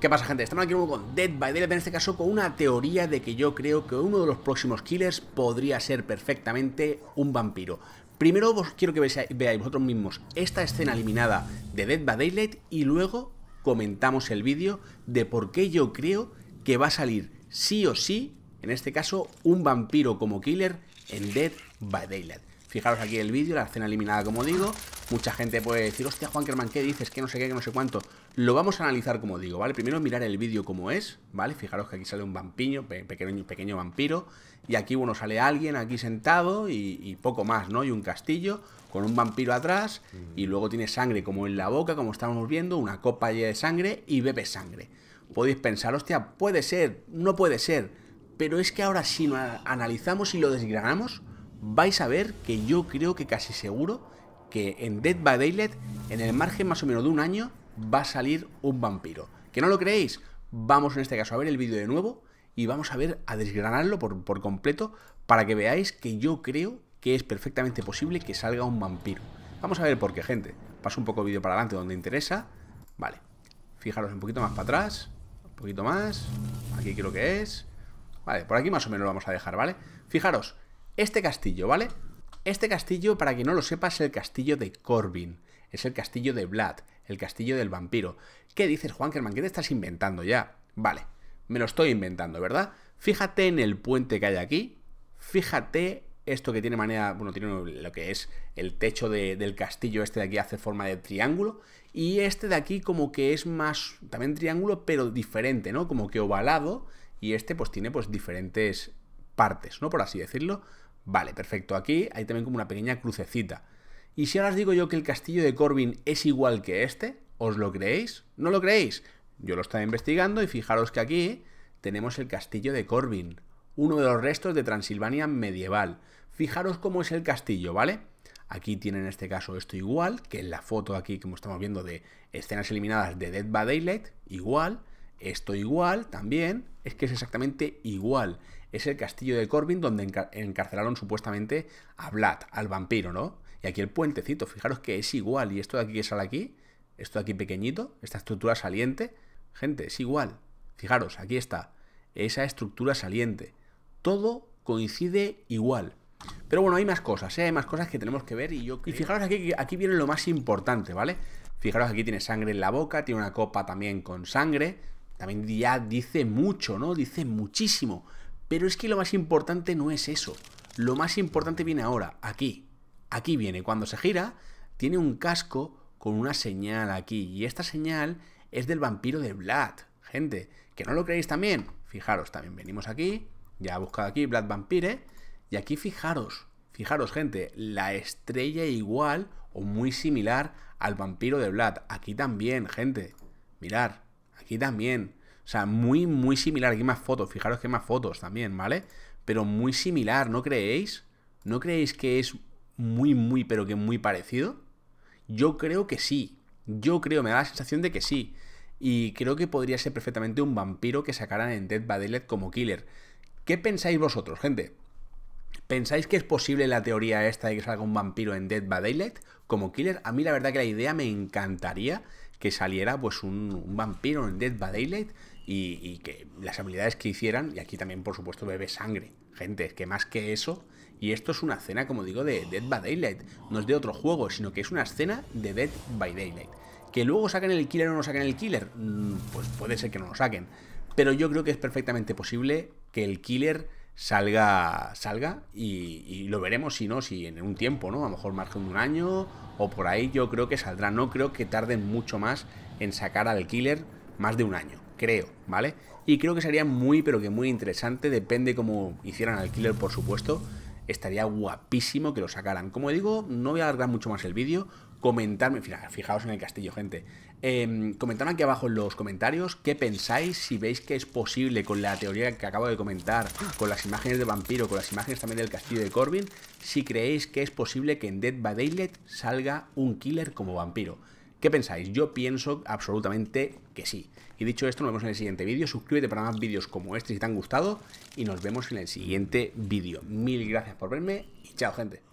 ¿Qué pasa gente? Estamos aquí con Dead by Daylight, en este caso con una teoría de que yo creo que uno de los próximos killers podría ser perfectamente un vampiro. Primero quiero que veáis vosotros mismos esta escena eliminada de Dead by Daylight y luego comentamos el vídeo de por qué yo creo que va a salir sí o sí, en este caso, un vampiro como killer en Dead by Daylight. Fijaros aquí el vídeo, la escena eliminada como digo, mucha gente puede decir, hostia, Germán ¿qué dices? Que no sé qué, que no sé cuánto. Lo vamos a analizar como digo, ¿vale? Primero mirar el vídeo como es, ¿vale? Fijaros que aquí sale un vampiño, pequeño, vampiro, y aquí, bueno, sale alguien aquí sentado y, y, poco más, ¿no? Y un castillo con un vampiro atrás y luego tiene sangre como en la boca, como estábamos viendo, una copa llena de sangre y bebe sangre. Podéis pensar, hostia, puede ser, no puede ser, pero es que ahora si lo analizamos y lo desgranamos, vais a ver que yo creo que casi seguro que en Dead by Daylight, en el margen más o menos de un año, va a salir un vampiro. ¿Que no lo creéis? Vamos en este caso a ver el vídeo de nuevo y vamos a ver, a desgranarlo por, por completo para que veáis que yo creo que es perfectamente posible que salga un vampiro. Vamos a ver por qué, gente. Paso un poco el vídeo para adelante donde interesa. Vale. Fijaros un poquito más para atrás. Un poquito más. Aquí creo que es. Vale, por aquí más o menos lo vamos a dejar, ¿vale? Fijaros, este castillo, ¿vale? Este castillo, para quien no lo sepa, es el castillo de Corbin, es el castillo de Vlad, el castillo del vampiro. ¿Qué dices, Juankerman? ¿Qué te estás inventando ya? Vale, me lo estoy inventando, ¿verdad? Fíjate en el puente que hay aquí, fíjate esto que tiene manera, bueno, tiene lo que es el techo del castillo, este de aquí hace forma de triángulo, y este de aquí como que es más, también triángulo, pero diferente, ¿no? Como que ovalado, y este pues tiene pues diferentes partes, ¿no? Por así decirlo, Vale, perfecto. Aquí hay también como una pequeña crucecita. Y si ahora os digo yo que el castillo de Corvin es igual que este, ¿os lo creéis? ¿No lo creéis? Yo lo estaba investigando y fijaros que aquí tenemos el castillo de Corvin, uno de los restos de Transilvania medieval. Fijaros cómo es el castillo, ¿vale? Aquí tiene en este caso esto igual, que en la foto aquí como estamos viendo de escenas eliminadas de Dead by Daylight, igual, esto igual también, es que es exactamente igual es el castillo de Corbin donde encarcelaron supuestamente a Vlad, al vampiro, ¿no? Y aquí el puentecito, fijaros que es igual, y esto de aquí que sale aquí, esto de aquí pequeñito, esta estructura saliente, gente, es igual. Fijaros, aquí está, esa estructura saliente. Todo coincide igual. Pero bueno, hay más cosas, ¿eh? hay más cosas que tenemos que ver y yo... Y fijaros aquí, aquí viene lo más importante, ¿vale? Fijaros, aquí tiene sangre en la boca, tiene una copa también con sangre. También ya dice mucho, ¿no? Dice muchísimo. Pero es que lo más importante no es eso. Lo más importante viene ahora, aquí. Aquí viene, cuando se gira, tiene un casco con una señal aquí. Y esta señal es del vampiro de Vlad. Gente, que no lo creéis también. Fijaros, también venimos aquí. Ya ha buscado aquí Vlad Vampire. Y aquí fijaros, fijaros gente, la estrella igual o muy similar al vampiro de Vlad. Aquí también, gente. Mirar, aquí también. O sea, muy, muy similar. Aquí más fotos, fijaros que hay más fotos también, ¿vale? Pero muy similar, ¿no creéis? ¿No creéis que es muy, muy, pero que muy parecido? Yo creo que sí. Yo creo, me da la sensación de que sí. Y creo que podría ser perfectamente un vampiro que sacaran en Dead by Daylight como killer. ¿Qué pensáis vosotros, gente? ¿Pensáis que es posible la teoría esta de que salga un vampiro en Dead by Daylight como killer? A mí la verdad que la idea me encantaría que saliera pues un, vampiro en Dead by Daylight y, que las habilidades que hicieran, y aquí también por supuesto bebe sangre, gente, es que más que eso, y esto es una escena como digo de Dead by Daylight, no es de otro juego, sino que es una escena de Dead by Daylight. Que luego saquen el killer o no saquen el killer, mm, pues puede ser que no lo saquen, pero yo creo que es perfectamente posible que el killer salga, salga y, lo veremos si no, si en un tiempo, ¿no? A lo mejor más de un año o por ahí yo creo que saldrá. No creo que tarden mucho más en sacar al killer más de un año, creo, ¿vale? Y creo que sería muy, pero que muy interesante, depende cómo hicieran alquiler killer, por supuesto estaría guapísimo que lo sacaran. Como digo, no voy a alargar mucho más el vídeo. Comentarme, fijaos en el castillo, gente. Eh, em, comentadme aquí abajo en los comentarios qué pensáis, si veis que es posible con la teoría que acabo de comentar, con las imágenes de vampiro, con las imágenes también del castillo de Corbin, si creéis que es posible que en Dead by Daylight salga un killer como vampiro. ¿Qué pensáis? Yo pienso absolutamente que sí. Y dicho esto, nos vemos en el siguiente vídeo. Suscríbete para más vídeos como este si te han gustado. Y nos vemos en el siguiente vídeo. Mil gracias por verme y chao, gente.